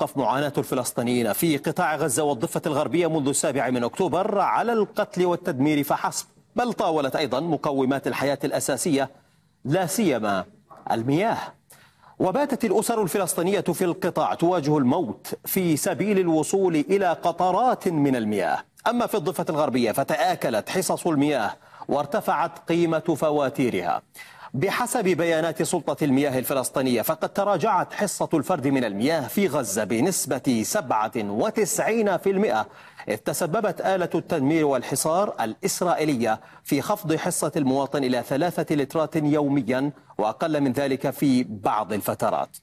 توقف معاناة الفلسطينيين في قطاع غزة والضفة الغربية منذ السابع من أكتوبر على القتل والتدمير فحسب بل طاولت أيضا مقومات الحياة الأساسية لا سيما المياه وباتت الأسر الفلسطينية في القطاع تواجه الموت في سبيل الوصول إلى قطرات من المياه أما في الضفة الغربية فتآكلت حصص المياه وارتفعت قيمة فواتيرها بحسب بيانات سلطة المياه الفلسطينية فقد تراجعت حصة الفرد من المياه في غزة بنسبة 97% إذ تسببت آلة التدمير والحصار الإسرائيلية في خفض حصة المواطن إلى ثلاثة لترات يوميا وأقل من ذلك في بعض الفترات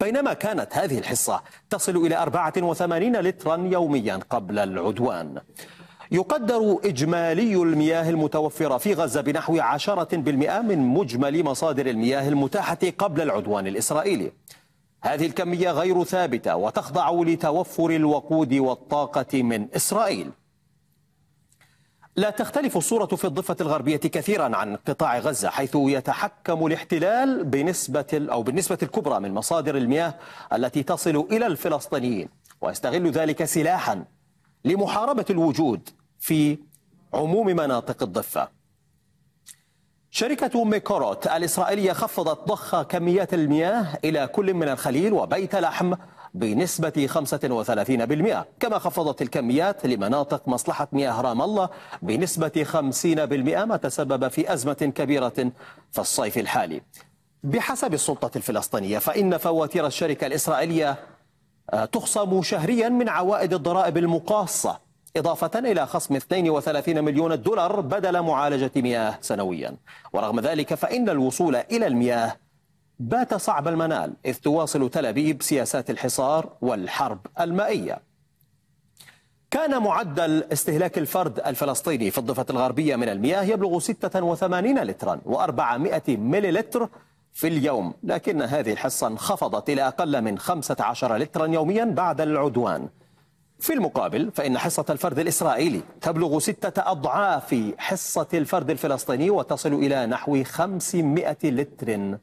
بينما كانت هذه الحصة تصل إلى 84 لترا يوميا قبل العدوان يقدر إجمالي المياه المتوفرة في غزة بنحو 10% من مجمل مصادر المياه المتاحة قبل العدوان الإسرائيلي هذه الكمية غير ثابتة وتخضع لتوفر الوقود والطاقة من إسرائيل لا تختلف الصورة في الضفة الغربية كثيرا عن قطاع غزة حيث يتحكم الاحتلال بنسبة أو بالنسبة الكبرى من مصادر المياه التي تصل إلى الفلسطينيين ويستغل ذلك سلاحا لمحاربة الوجود في عموم مناطق الضفة شركة ميكوروت الإسرائيلية خفضت ضخ كميات المياه إلى كل من الخليل وبيت لحم بنسبة 35% كما خفضت الكميات لمناطق مصلحة مياه رام الله بنسبة 50% ما تسبب في أزمة كبيرة في الصيف الحالي بحسب السلطة الفلسطينية فإن فواتير الشركة الإسرائيلية آه، تخصم شهريا من عوائد الضرائب المقاصة إضافة إلى خصم 32 مليون دولار بدل معالجة مياه سنويا ورغم ذلك فإن الوصول إلى المياه بات صعب المنال إذ تواصل تل أبيب سياسات الحصار والحرب المائية كان معدل استهلاك الفرد الفلسطيني في الضفة الغربية من المياه يبلغ 86 لترا و400 مليلتر في اليوم لكن هذه الحصة انخفضت إلى أقل من 15 لترا يوميا بعد العدوان في المقابل فإن حصة الفرد الإسرائيلي تبلغ ستة أضعاف حصة الفرد الفلسطيني وتصل إلى نحو 500 لتر